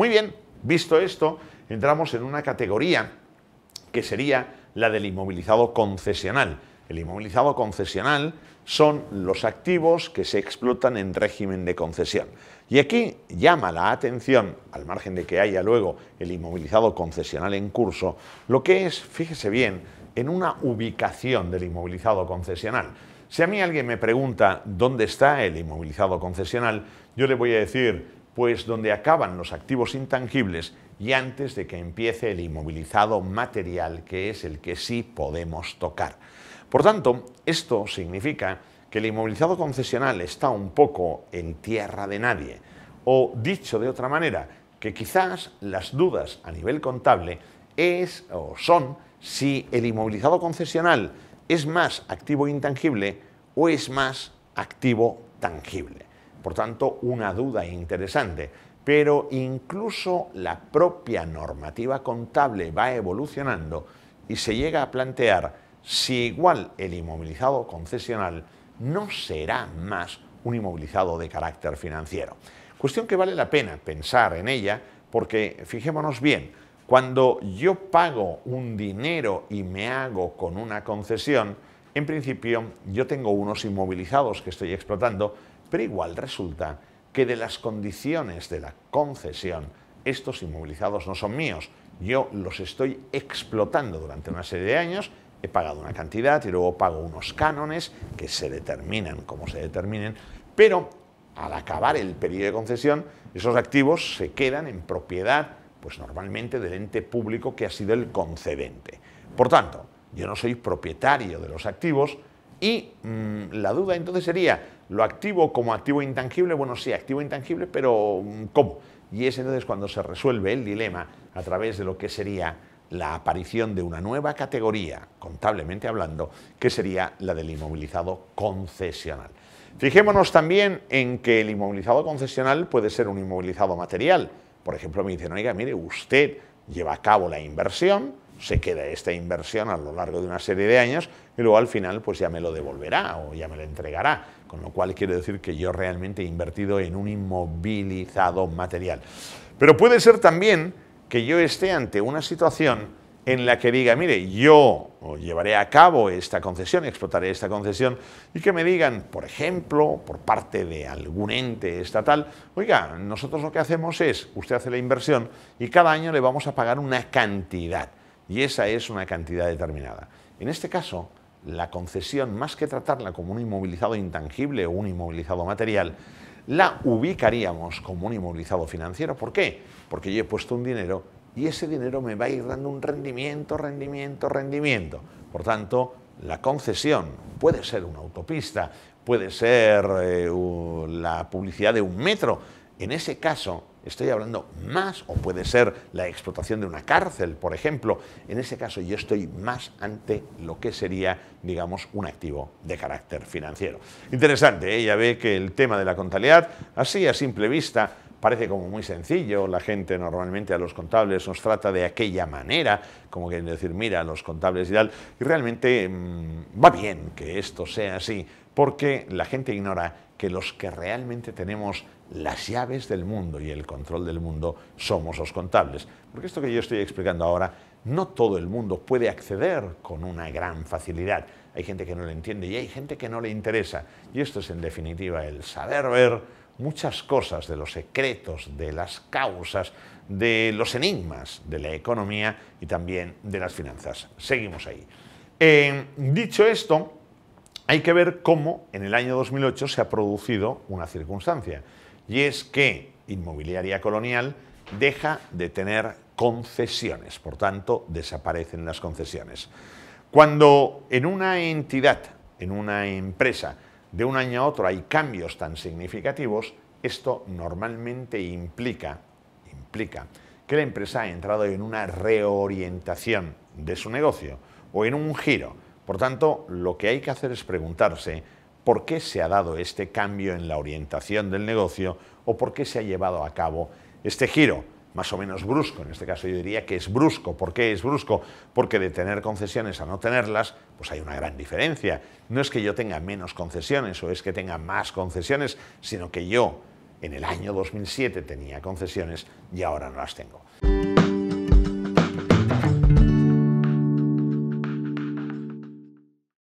Muy bien, visto esto, entramos en una categoría que sería la del inmovilizado concesional. El inmovilizado concesional son los activos que se explotan en régimen de concesión. Y aquí llama la atención, al margen de que haya luego el inmovilizado concesional en curso, lo que es, fíjese bien, en una ubicación del inmovilizado concesional. Si a mí alguien me pregunta dónde está el inmovilizado concesional, yo le voy a decir pues donde acaban los activos intangibles y antes de que empiece el inmovilizado material, que es el que sí podemos tocar. Por tanto, esto significa que el inmovilizado concesional está un poco en tierra de nadie, o dicho de otra manera, que quizás las dudas a nivel contable es o son si el inmovilizado concesional es más activo intangible o es más activo tangible. Por tanto, una duda interesante. Pero incluso la propia normativa contable va evolucionando y se llega a plantear si igual el inmovilizado concesional no será más un inmovilizado de carácter financiero. Cuestión que vale la pena pensar en ella porque, fijémonos bien, cuando yo pago un dinero y me hago con una concesión, en principio yo tengo unos inmovilizados que estoy explotando pero igual resulta que de las condiciones de la concesión, estos inmovilizados no son míos, yo los estoy explotando durante una serie de años, he pagado una cantidad y luego pago unos cánones que se determinan como se determinen, pero al acabar el periodo de concesión, esos activos se quedan en propiedad, pues normalmente del ente público que ha sido el concedente. Por tanto, yo no soy propietario de los activos, y mm, la duda entonces sería, ¿lo activo como activo intangible? Bueno, sí, activo intangible, pero mm, ¿cómo? Y es entonces cuando se resuelve el dilema a través de lo que sería la aparición de una nueva categoría, contablemente hablando, que sería la del inmovilizado concesional. Fijémonos también en que el inmovilizado concesional puede ser un inmovilizado material. Por ejemplo, me dicen, oiga, mire, usted lleva a cabo la inversión, se queda esta inversión a lo largo de una serie de años y luego al final pues ya me lo devolverá o ya me lo entregará, con lo cual quiere decir que yo realmente he invertido en un inmovilizado material. Pero puede ser también que yo esté ante una situación en la que diga, mire, yo llevaré a cabo esta concesión, explotaré esta concesión, y que me digan, por ejemplo, por parte de algún ente estatal, oiga, nosotros lo que hacemos es, usted hace la inversión y cada año le vamos a pagar una cantidad y esa es una cantidad determinada. En este caso, la concesión, más que tratarla como un inmovilizado intangible o un inmovilizado material, la ubicaríamos como un inmovilizado financiero. ¿Por qué? Porque yo he puesto un dinero y ese dinero me va a ir dando un rendimiento, rendimiento, rendimiento. Por tanto, la concesión puede ser una autopista, puede ser eh, la publicidad de un metro. En ese caso, Estoy hablando más, o puede ser la explotación de una cárcel, por ejemplo. En ese caso yo estoy más ante lo que sería, digamos, un activo de carácter financiero. Interesante, ella ¿eh? ve que el tema de la contabilidad, así a simple vista, parece como muy sencillo, la gente normalmente a los contables nos trata de aquella manera, como quieren decir, mira, los contables y tal, y realmente mm, va bien que esto sea así, porque la gente ignora que los que realmente tenemos las llaves del mundo y el control del mundo somos los contables. Porque esto que yo estoy explicando ahora, no todo el mundo puede acceder con una gran facilidad. Hay gente que no lo entiende y hay gente que no le interesa. Y esto es en definitiva el saber ver muchas cosas de los secretos, de las causas, de los enigmas de la economía y también de las finanzas. Seguimos ahí. Eh, dicho esto, hay que ver cómo en el año 2008 se ha producido una circunstancia y es que Inmobiliaria Colonial deja de tener concesiones, por tanto desaparecen las concesiones. Cuando en una entidad, en una empresa, de un año a otro hay cambios tan significativos, esto normalmente implica, implica que la empresa ha entrado en una reorientación de su negocio o en un giro. Por tanto, lo que hay que hacer es preguntarse por qué se ha dado este cambio en la orientación del negocio o por qué se ha llevado a cabo este giro más o menos brusco. En este caso yo diría que es brusco. ¿Por qué es brusco? Porque de tener concesiones a no tenerlas, pues hay una gran diferencia. No es que yo tenga menos concesiones o es que tenga más concesiones, sino que yo en el año 2007 tenía concesiones y ahora no las tengo.